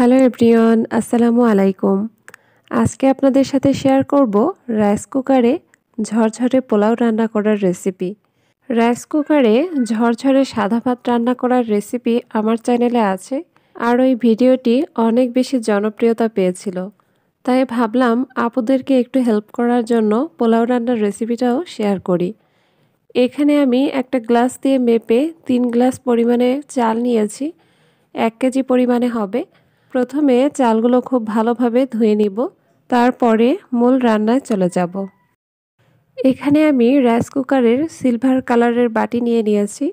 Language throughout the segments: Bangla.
হ্যালো এভরিওয়ান আসসালামু আলাইকুম আজকে আপনাদের সাথে শেয়ার করব রাইস কুকারে ঝরঝরে পোলাও রান্না করার রেসিপি রাইস কুকারে ঝরঝরে সাদা ভাত রান্না করার রেসিপি আমার চ্যানেলে আছে আর ওই ভিডিওটি অনেক বেশি জনপ্রিয়তা পেয়েছিল তাই ভাবলাম আপুদেরকে একটু হেল্প করার জন্য পোলাও রান্নার রেসিপিটাও শেয়ার করি এখানে আমি একটা গ্লাস দিয়ে মেপে তিন গ্লাস পরিমাণে চাল নিয়েছি এক কেজি পরিমাণে হবে প্রথমে চালগুলো খুব ভালোভাবে ধুয়ে নিব তারপরে মূল রান্নায় চলে যাব এখানে আমি রাইস কুকারের সিলভার কালারের বাটি নিয়ে নিয়েছি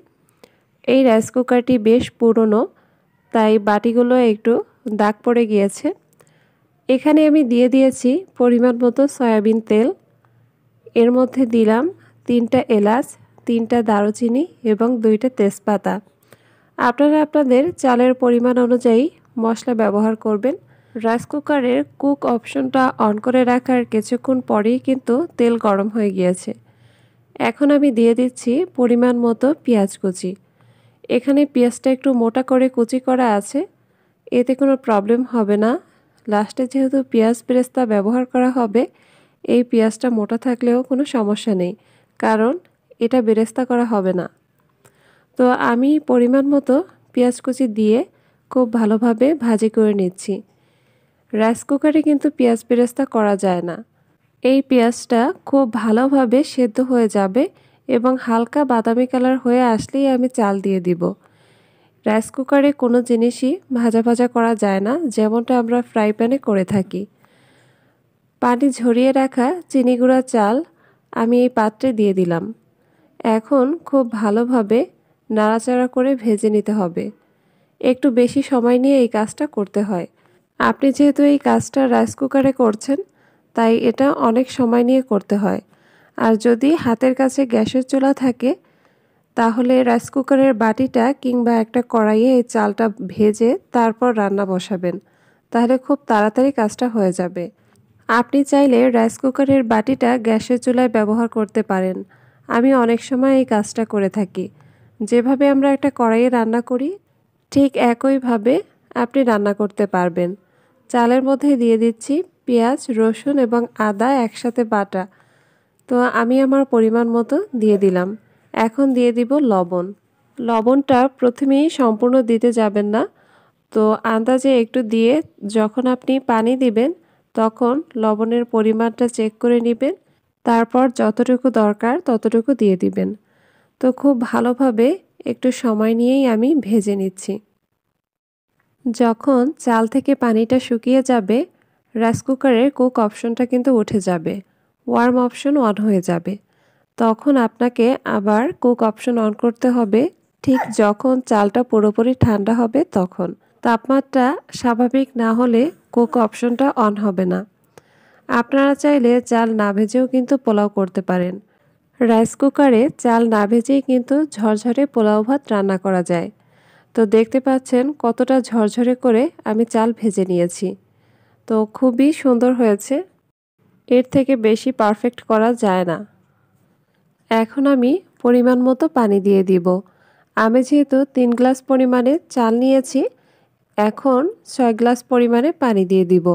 এই রাইস কুকারটি বেশ পুরনো তাই বাটিগুলো একটু দাগ পড়ে গিয়েছে এখানে আমি দিয়ে দিয়েছি পরিমাণ মতো সয়াবিন তেল এর মধ্যে দিলাম তিনটা এলাচ তিনটা দারুচিনি এবং দুইটা তেজপাতা আপনারা আপনাদের চালের পরিমাণ অনুযায়ী মশলা ব্যবহার করবেন রাইস কুকারের কুক অপশনটা অন করে রাখার কিছুক্ষণ পরেই কিন্তু তেল গরম হয়ে গিয়েছে এখন আমি দিয়ে দিচ্ছি পরিমাণ মতো পেঁয়াজ কুচি এখানে পেঁয়াজটা একটু মোটা করে কুচি করা আছে এতে কোনো প্রবলেম হবে না লাস্টে যেহেতু পেঁয়াজ পেস্তা ব্যবহার করা হবে এই পেঁয়াজটা মোটা থাকলেও কোনো সমস্যা নেই কারণ এটা বেরেস্তা করা হবে না তো আমি পরিমাণ মতো পেঁয়াজ কুচি দিয়ে খুব ভালোভাবে ভাজি করে নিচ্ছি রাইস কুকারে কিন্তু পেঁয়াজ পেরেস্তা করা যায় না এই পেঁয়াজটা খুব ভালোভাবে সেদ্ধ হয়ে যাবে এবং হালকা বাদামি কালার হয়ে আসলেই আমি চাল দিয়ে দিব রাইস কুকারে কোনো জিনিসই ভাজা ভাজা করা যায় না যেমনটা আমরা ফ্রাই প্যানে করে থাকি পানি ঝরিয়ে রাখা চিনি গুঁড়া চাল আমি এই পাত্রে দিয়ে দিলাম এখন খুব ভালোভাবে নাড়াচাড়া করে ভেজে নিতে হবে একটু বেশি সময় নিয়ে এই কাজটা করতে হয় আপনি যেহেতু এই কাজটা রাইস কুকারে করছেন তাই এটা অনেক সময় নিয়ে করতে হয় আর যদি হাতের কাছে গ্যাসের চুলা থাকে তাহলে রাইস কুকারের বাটিটা কিংবা একটা কড়াইয়ে এই চালটা ভেজে তারপর রান্না বসাবেন তাহলে খুব তাড়াতাড়ি কাজটা হয়ে যাবে আপনি চাইলে রাইস কুকারের বাটিটা গ্যাসের চুলায় ব্যবহার করতে পারেন আমি অনেক সময় এই কাজটা করে থাকি যেভাবে আমরা একটা কড়াইয়ে রান্না করি ঠিক একইভাবে আপনি রান্না করতে পারবেন চালের মধ্যে দিয়ে দিচ্ছি পেঁয়াজ রসুন এবং আদা একসাথে বাটা তো আমি আমার পরিমাণ মতো দিয়ে দিলাম এখন দিয়ে দিব লবণ লবণটা প্রথমেই সম্পূর্ণ দিতে যাবেন না তো আন্দাজে একটু দিয়ে যখন আপনি পানি দিবেন তখন লবণের পরিমাণটা চেক করে নেবেন তারপর যতটুকু দরকার ততটুকু দিয়ে দিবেন তো খুব ভালোভাবে একটু সময় নিয়েই আমি ভেজে নিচ্ছি যখন চাল থেকে পানিটা শুকিয়ে যাবে রাইস কুকারের কুক অপশনটা কিন্তু উঠে যাবে ওয়ার্ম অপশন অন হয়ে যাবে তখন আপনাকে আবার কুক অপশন অন করতে হবে ঠিক যখন চালটা পুরোপুরি ঠান্ডা হবে তখন তাপমাত্রা স্বাভাবিক না হলে কুক অপশনটা অন হবে না আপনারা চাইলে চাল না ভেজেও কিন্তু পোলাও করতে পারেন রাইস কুকারে চাল না ভেজেই কিন্তু ঝরঝরে পোলাও ভাত রান্না করা যায় তো দেখতে পাচ্ছেন কতটা ঝরঝরে করে আমি চাল ভেজে নিয়েছি তো খুবই সুন্দর হয়েছে এর থেকে বেশি পারফেক্ট করা যায় না এখন আমি পরিমাণ মতো পানি দিয়ে দিব আমি যেহেতু তিন গ্লাস পরিমাণে চাল নিয়েছি এখন ছয় গ্লাস পরিমাণে পানি দিয়ে দিব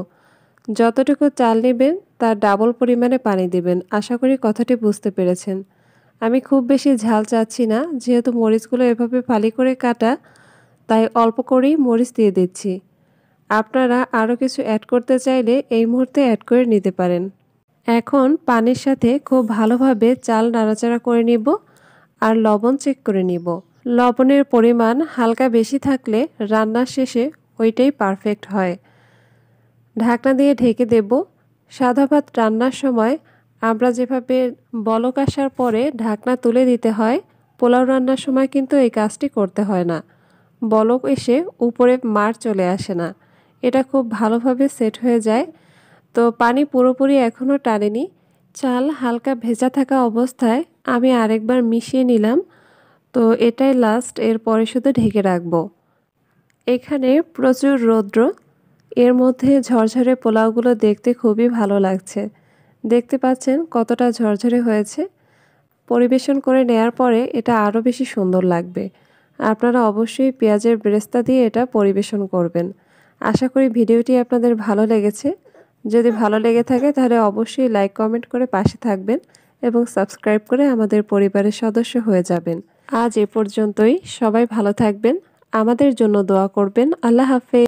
যতটুকু চাল নেবেন তার ডাবল পরিমাণে পানি দেবেন আশা করি কথাটি বুঝতে পেরেছেন আমি খুব বেশি ঝাল চাচ্ছি না যেহেতু মরিচগুলো এভাবে ফালি করে কাটা তাই অল্প করেই মরিচ দিয়ে দিচ্ছি আপনারা আরও কিছু অ্যাড করতে চাইলে এই মুহূর্তে অ্যাড করে নিতে পারেন এখন পানির সাথে খুব ভালোভাবে চাল নাড়াচাড়া করে নিব আর লবণ চেক করে নিব লবণের পরিমাণ হালকা বেশি থাকলে রান্নার শেষে ওইটাই পারফেক্ট হয় ঢাকনা দিয়ে ঢেকে দেবো সাদা ভাত রান্নার সময় আমরা যেভাবে বলক আসার পরে ঢাকনা তুলে দিতে হয় পোলাও রান্নার সময় কিন্তু এই কাজটি করতে হয় না বলক এসে উপরে মার চলে আসে না এটা খুব ভালোভাবে সেট হয়ে যায় তো পানি পুরোপুরি এখনও টানেনি চাল হালকা ভেজা থাকা অবস্থায় আমি আরেকবার মিশিয়ে নিলাম তো এটাই লাস্ট এরপরে শুধু ঢেকে রাখবো এখানে প্রচুর রৌদ্র এর মধ্যে ঝরঝরে পোলাওগুলো দেখতে খুবই ভালো লাগছে দেখতে পাচ্ছেন কতটা ঝরঝরে হয়েছে পরিবেশন করে নেয়ার পরে এটা আরও বেশি সুন্দর লাগবে আপনারা অবশ্যই পেঁয়াজের ব্রেস্তা দিয়ে এটা পরিবেশন করবেন আশা করি ভিডিওটি আপনাদের ভালো লেগেছে যদি ভালো লেগে থাকে তাহলে অবশ্যই লাইক কমেন্ট করে পাশে থাকবেন এবং সাবস্ক্রাইব করে আমাদের পরিবারের সদস্য হয়ে যাবেন আজ এ পর্যন্তই সবাই ভালো থাকবেন আমাদের জন্য দোয়া করবেন আল্লাহ হাফেজ